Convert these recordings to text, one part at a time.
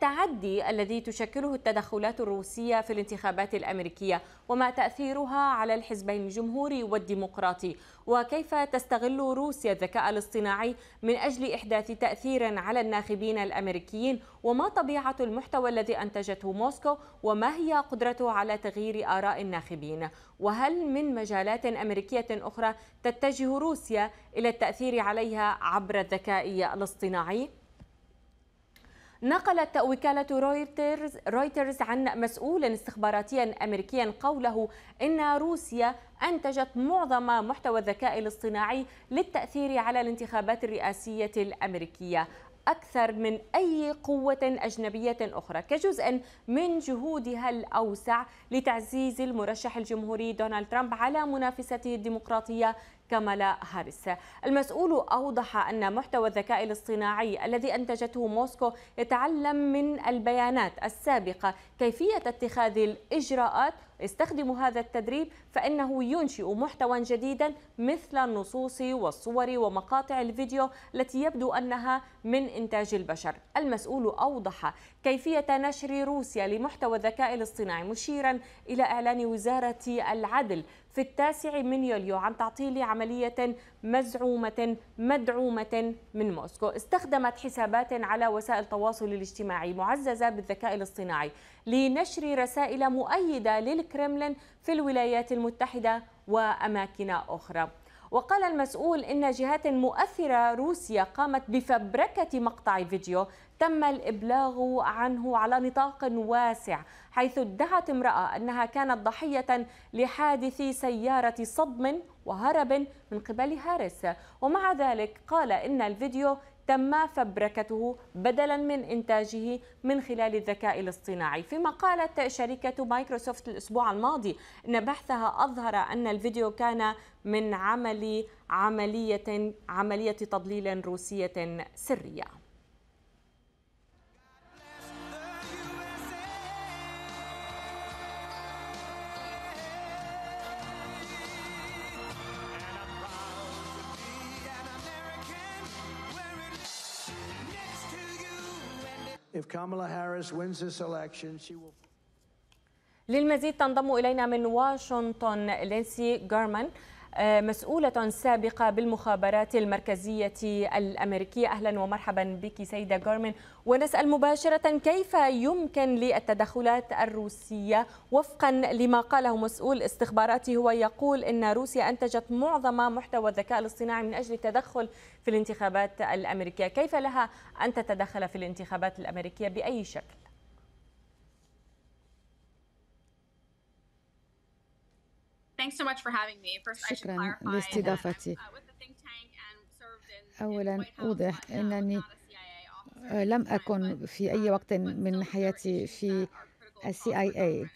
التعدي الذي تشكله التدخلات الروسية في الانتخابات الأمريكية وما تأثيرها على الحزبين الجمهوري والديمقراطي وكيف تستغل روسيا الذكاء الاصطناعي من أجل إحداث تأثير على الناخبين الأمريكيين وما طبيعة المحتوى الذي أنتجته موسكو وما هي قدرته على تغيير آراء الناخبين وهل من مجالات أمريكية أخرى تتجه روسيا إلى التأثير عليها عبر الذكاء الاصطناعي؟ نقلت وكالة رويترز, رويترز عن مسؤول استخباراتي أمريكي قوله إن روسيا أنتجت معظم محتوى الذكاء الاصطناعي للتأثير على الانتخابات الرئاسية الأمريكية أكثر من أي قوة أجنبية أخرى كجزء من جهودها الأوسع لتعزيز المرشح الجمهوري دونالد ترامب على منافسته الديمقراطية كاملا هاريس المسؤول أوضح أن محتوى الذكاء الاصطناعي الذي أنتجته موسكو يتعلم من البيانات السابقة كيفية اتخاذ الإجراءات استخدموا هذا التدريب فإنه ينشئ محتوى جديدا مثل النصوص والصور ومقاطع الفيديو التي يبدو أنها من إنتاج البشر المسؤول أوضح كيفية نشر روسيا لمحتوى الذكاء الاصطناعي مشيرا إلى إعلان وزارة العدل في التاسع من يوليو عن تعطيل عملية مزعومة مدعومة من موسكو استخدمت حسابات على وسائل التواصل الاجتماعي معززة بالذكاء الاصطناعي لنشر رسائل مؤيدة للكرملين في الولايات المتحدة وأماكن أخرى وقال المسؤول إن جهات مؤثرة روسيا قامت بفبركة مقطع فيديو تم الإبلاغ عنه على نطاق واسع حيث ادعت امرأة أنها كانت ضحية لحادث سيارة صدم وهرب من قبل هارس ومع ذلك قال إن الفيديو تم فبركته بدلا من إنتاجه من خلال الذكاء الاصطناعي فيما قالت شركة مايكروسوفت الأسبوع الماضي أن بحثها أظهر أن الفيديو كان من عمل عملية عملية تضليل روسية سرية If Kamala Harris wins this election, she will... للمزيد تنضم إلينا من واشنطن لينسي جارمان آه، مسؤولة سابقة بالمخابرات المركزية الأمريكية أهلا ومرحبا بك سيدة جارمن ونسأل مباشرة كيف يمكن للتدخلات الروسية وفقا لما قاله مسؤول استخباراتي هو يقول أن روسيا أنتجت معظم محتوى الذكاء الاصطناعي من أجل التدخل في الانتخابات الأمريكية كيف لها أن تتدخل في الانتخابات الأمريكية بأي شكل؟ Thanks so much for having me. First, I should شكرا clarify لاستضافتي uh, أولا أوضح uh, أنني آه، لم أكن في أي um, وقت من حياتي في السي اي اي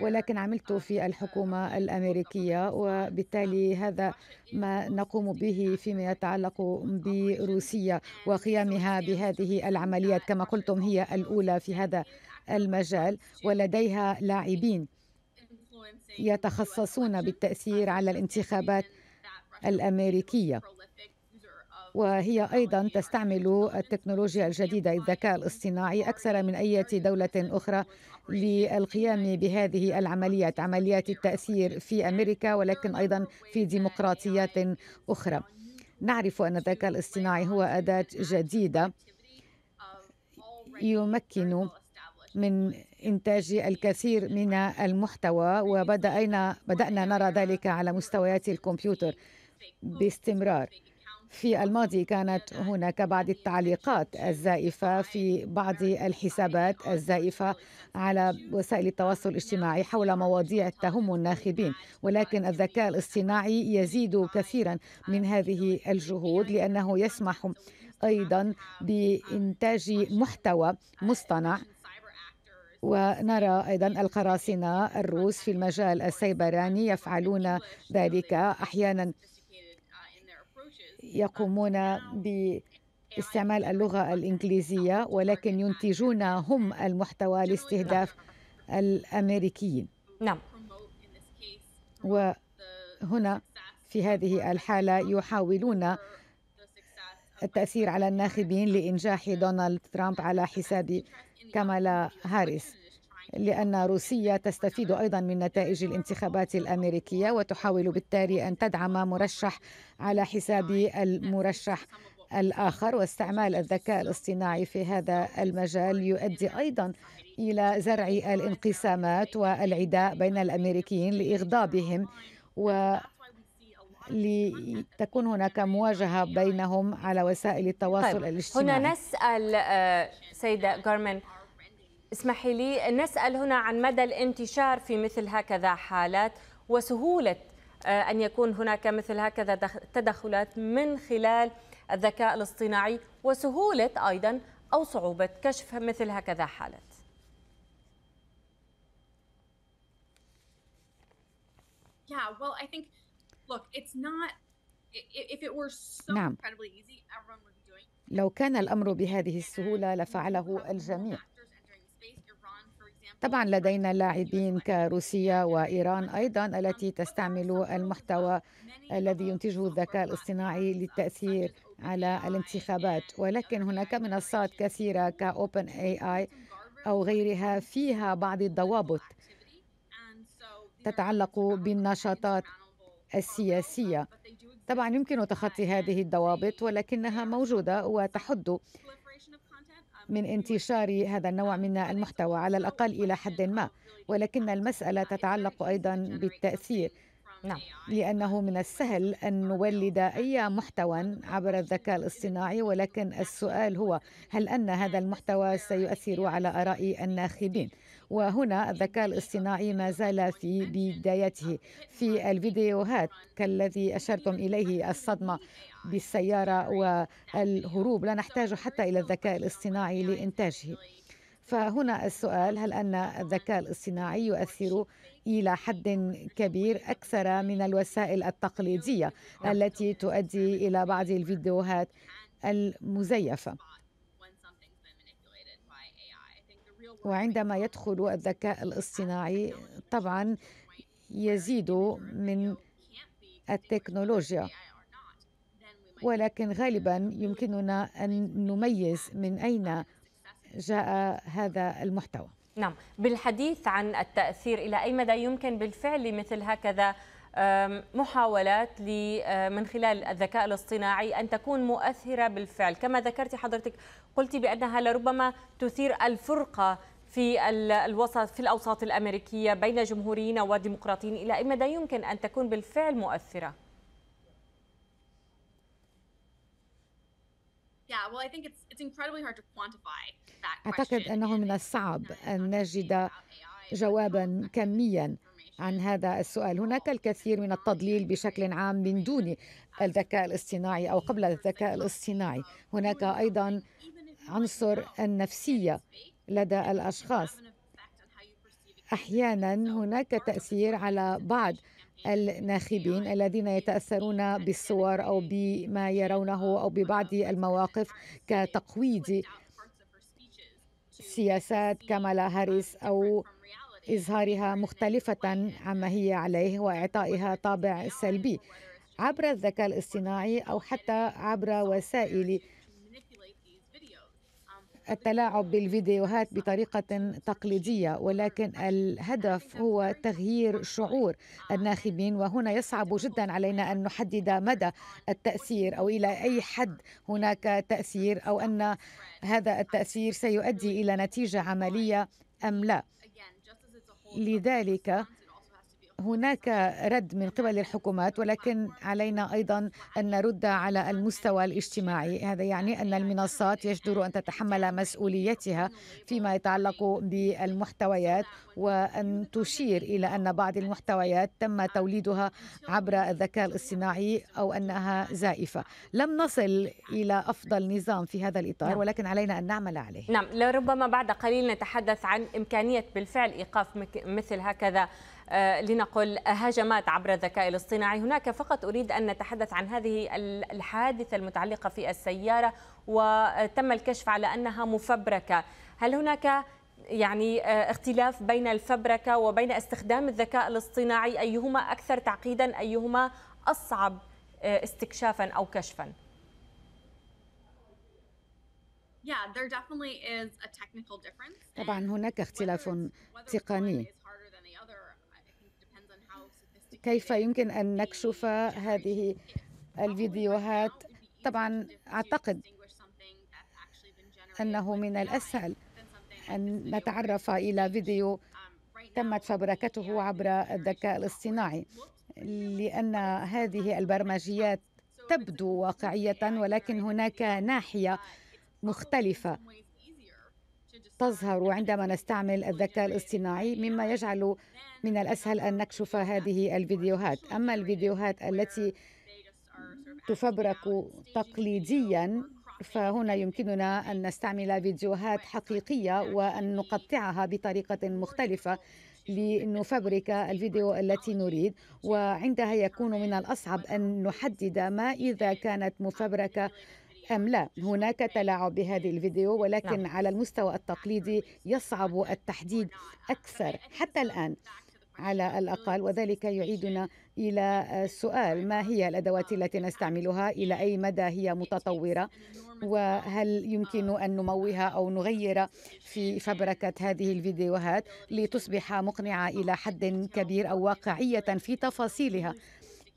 ولكن uh, عملت في الحكومة الأمريكية وبالتالي هذا ما نقوم به فيما يتعلق بروسيا وقيامها بهذه العمليات كما قلتم هي الأولى في هذا المجال ولديها لاعبين يتخصصون بالتأثير على الانتخابات الأمريكية وهي أيضا تستعمل التكنولوجيا الجديدة الذكاء الاصطناعي أكثر من أي دولة أخرى للقيام بهذه العمليات عمليات التأثير في أمريكا ولكن أيضا في ديمقراطيات أخرى نعرف أن الذكاء الاصطناعي هو أداة جديدة يمكن من إنتاج الكثير من المحتوى وبدأنا بدأنا نرى ذلك على مستويات الكمبيوتر باستمرار في الماضي كانت هناك بعض التعليقات الزائفة في بعض الحسابات الزائفة على وسائل التواصل الاجتماعي حول مواضيع تهم الناخبين ولكن الذكاء الاصطناعي يزيد كثيرا من هذه الجهود لأنه يسمح أيضا بإنتاج محتوى مصطنع ونرى أيضا القراصنة الروس في المجال السيبراني يفعلون ذلك أحيانا يقومون باستعمال اللغة الإنجليزية ولكن ينتجون هم المحتوى لاستهداف الأمريكيين نعم وهنا في هذه الحالة يحاولون التأثير على الناخبين لإنجاح دونالد ترامب على حساب كامالا هاريس لأن روسيا تستفيد أيضا من نتائج الانتخابات الأمريكية وتحاول بالتالي أن تدعم مرشح على حساب المرشح الآخر واستعمال الذكاء الاصطناعي في هذا المجال يؤدي أيضا إلى زرع الانقسامات والعداء بين الأمريكيين لإغضابهم و لتكون هناك مواجهة بينهم على وسائل التواصل طيب. الاجتماعي هنا نسأل آه، سيدة جارمن اسمحي لي نسأل هنا عن مدى الانتشار في مثل هكذا حالات وسهولة آه، أن يكون هناك مثل هكذا تدخلات من خلال الذكاء الاصطناعي وسهولة أيضا أو صعوبة كشف مثل هكذا حالات نعم لو كان الأمر بهذه السهولة لفعله الجميع طبعا لدينا لاعبين كروسيا وإيران أيضا التي تستعمل المحتوى الذي ينتجه الذكاء الاصطناعي للتأثير على الانتخابات ولكن هناك منصات كثيرة كأوبن اي اي أو غيرها فيها بعض الضوابط تتعلق بالنشاطات السياسية طبعا يمكن تخطي هذه الضوابط ولكنها موجودة وتحد من انتشار هذا النوع من المحتوى على الأقل إلى حد ما ولكن المسألة تتعلق أيضا بالتأثير نعم لأنه من السهل أن نولد أي محتوى عبر الذكاء الاصطناعي ولكن السؤال هو هل أن هذا المحتوى سيؤثر على آراء الناخبين وهنا الذكاء الاصطناعي ما زال في بدايته في الفيديوهات كالذي أشرتم إليه الصدمة بالسيارة والهروب لا نحتاج حتى إلى الذكاء الاصطناعي لإنتاجه فهنا السؤال هل أن الذكاء الاصطناعي يؤثر إلى حد كبير أكثر من الوسائل التقليدية التي تؤدي إلى بعض الفيديوهات المزيفة وعندما يدخل الذكاء الاصطناعي طبعا يزيد من التكنولوجيا ولكن غالبا يمكننا ان نميز من اين جاء هذا المحتوى نعم بالحديث عن التاثير الى اي مدى يمكن بالفعل مثل هكذا محاولات من خلال الذكاء الاصطناعي أن تكون مؤثرة بالفعل كما ذكرت حضرتك قلت بأنها لربما تثير الفرقة في الوسط في الأوساط الأمريكية بين جمهوريين وديمقراطيين إلى أي مدى يمكن أن تكون بالفعل مؤثرة؟ أعتقد أنه من الصعب أن نجد جوابا كميا عن هذا السؤال هناك الكثير من التضليل بشكل عام من دون الذكاء الاصطناعي أو قبل الذكاء الاصطناعي هناك أيضا عنصر النفسية لدى الأشخاص أحيانا هناك تأثير على بعض الناخبين الذين يتأثرون بالصور أو بما يرونه أو ببعض المواقف كتقويض سياسات كاملا هاريس أو إظهارها مختلفة عما هي عليه وإعطائها طابع سلبي عبر الذكاء الاصطناعي أو حتى عبر وسائل التلاعب بالفيديوهات بطريقة تقليدية ولكن الهدف هو تغيير شعور الناخبين وهنا يصعب جدا علينا أن نحدد مدى التأثير أو إلى أي حد هناك تأثير أو أن هذا التأثير سيؤدي إلى نتيجة عملية أم لا لذلك هناك رد من قبل الحكومات ولكن علينا ايضا ان نرد على المستوى الاجتماعي هذا يعني ان المنصات يجدر ان تتحمل مسؤوليتها فيما يتعلق بالمحتويات وان تشير الى ان بعض المحتويات تم توليدها عبر الذكاء الاصطناعي او انها زائفه لم نصل الى افضل نظام في هذا الاطار نعم. ولكن علينا ان نعمل عليه نعم لربما بعد قليل نتحدث عن امكانيه بالفعل ايقاف مثل هكذا آه، لنقل هجمات عبر الذكاء الاصطناعي هناك فقط أريد أن نتحدث عن هذه الحادثة المتعلقة في السيارة وتم الكشف على أنها مفبركة هل هناك يعني آه، اختلاف بين الفبركة وبين استخدام الذكاء الاصطناعي أيهما أكثر تعقيدا أيهما أصعب آه، استكشافا أو كشفا؟ طبعا هناك اختلاف تقني كيف يمكن أن نكشف هذه الفيديوهات طبعا أعتقد أنه من الأسهل أن نتعرف إلى فيديو تمت فبركته عبر الذكاء الاصطناعي لأن هذه البرمجيات تبدو واقعية ولكن هناك ناحية مختلفة تظهر عندما نستعمل الذكاء الاصطناعي مما يجعل من الأسهل أن نكشف هذه الفيديوهات أما الفيديوهات التي تفبرك تقليديا فهنا يمكننا أن نستعمل فيديوهات حقيقية وأن نقطعها بطريقة مختلفة لنفبرك الفيديو التي نريد وعندها يكون من الأصعب أن نحدد ما إذا كانت مفبركة أم لا هناك تلاعب بهذه الفيديو ولكن نعم. على المستوى التقليدي يصعب التحديد أكثر حتى الآن على الأقل وذلك يعيدنا إلى السؤال ما هي الأدوات التي نستعملها إلى أي مدى هي متطورة وهل يمكن أن نموها أو نغير في فبركة هذه الفيديوهات لتصبح مقنعة إلى حد كبير أو واقعية في تفاصيلها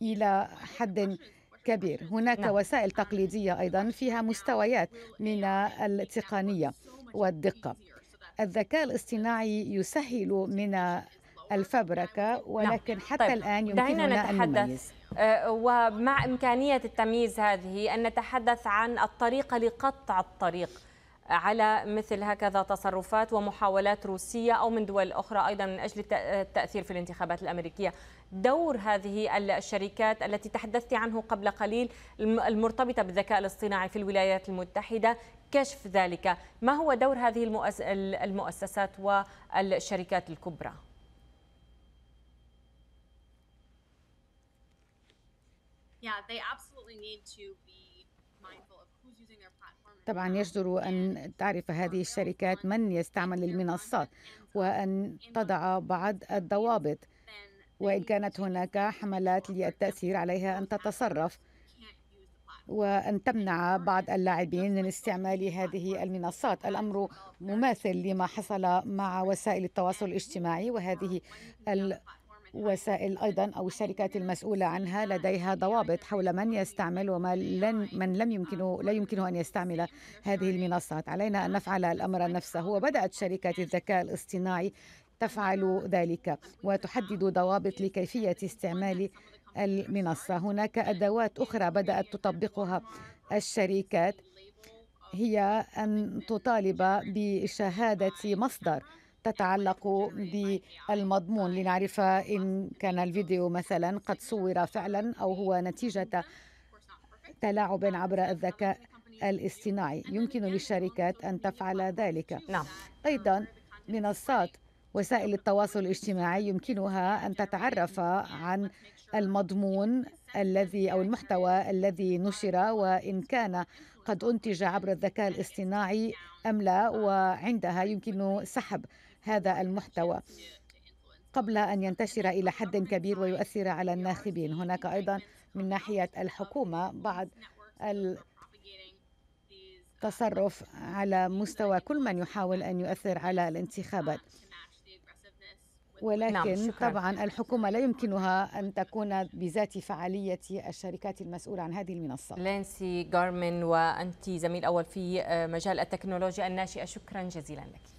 إلى حد كبير هناك نعم. وسائل تقليدية أيضا فيها مستويات من التقنية والدقة الذكاء الاصطناعي يسهل من الفبركة نعم. ولكن نعم. حتى طيب. الآن يمكننا أن نميز آه، ومع إمكانية التمييز هذه أن نتحدث عن الطريقة لقطع الطريق على مثل هكذا تصرفات ومحاولات روسية أو من دول أخرى أيضا من أجل التأثير في الانتخابات الأمريكية دور هذه الشركات التي تحدثت عنه قبل قليل المرتبطة بالذكاء الاصطناعي في الولايات المتحدة كشف ذلك ما هو دور هذه المؤسسات والشركات الكبرى؟ Yeah, they absolutely need to be طبعا يجدر أن تعرف هذه الشركات من يستعمل المنصات وأن تضع بعض الضوابط وإن كانت هناك حملات للتأثير عليها أن تتصرف وأن تمنع بعض اللاعبين من استعمال هذه المنصات الأمر مماثل لما حصل مع وسائل التواصل الاجتماعي وهذه وسائل أيضا أو الشركات المسؤولة عنها لديها ضوابط حول من يستعمل وما لن من لم يمكنه لا يمكنه أن يستعمل هذه المنصات علينا أن نفعل الأمر نفسه وبدأت شركات الذكاء الاصطناعي تفعل ذلك وتحدد ضوابط لكيفية استعمال المنصة هناك أدوات أخرى بدأت تطبقها الشركات هي أن تطالب بشهادة مصدر تتعلق بالمضمون لنعرف إن كان الفيديو مثلا قد صور فعلا أو هو نتيجة تلاعب عبر الذكاء الاصطناعي يمكن للشركات أن تفعل ذلك نعم. أيضا منصات وسائل التواصل الاجتماعي يمكنها أن تتعرف عن المضمون الذي أو المحتوى الذي نشر وإن كان قد أنتج عبر الذكاء الاصطناعي أم لا وعندها يمكن سحب هذا المحتوى قبل أن ينتشر إلى حد كبير ويؤثر على الناخبين هناك أيضا من ناحية الحكومة بعض التصرف على مستوى كل من يحاول أن يؤثر على الانتخابات نعم، ولكن نعم طبعا الحكومة لا يمكنها أن تكون بذات فعالية الشركات المسؤولة عن هذه المنصة لانسي جارمن وأنت زميل أول في مجال التكنولوجيا الناشئة شكرا جزيلا لك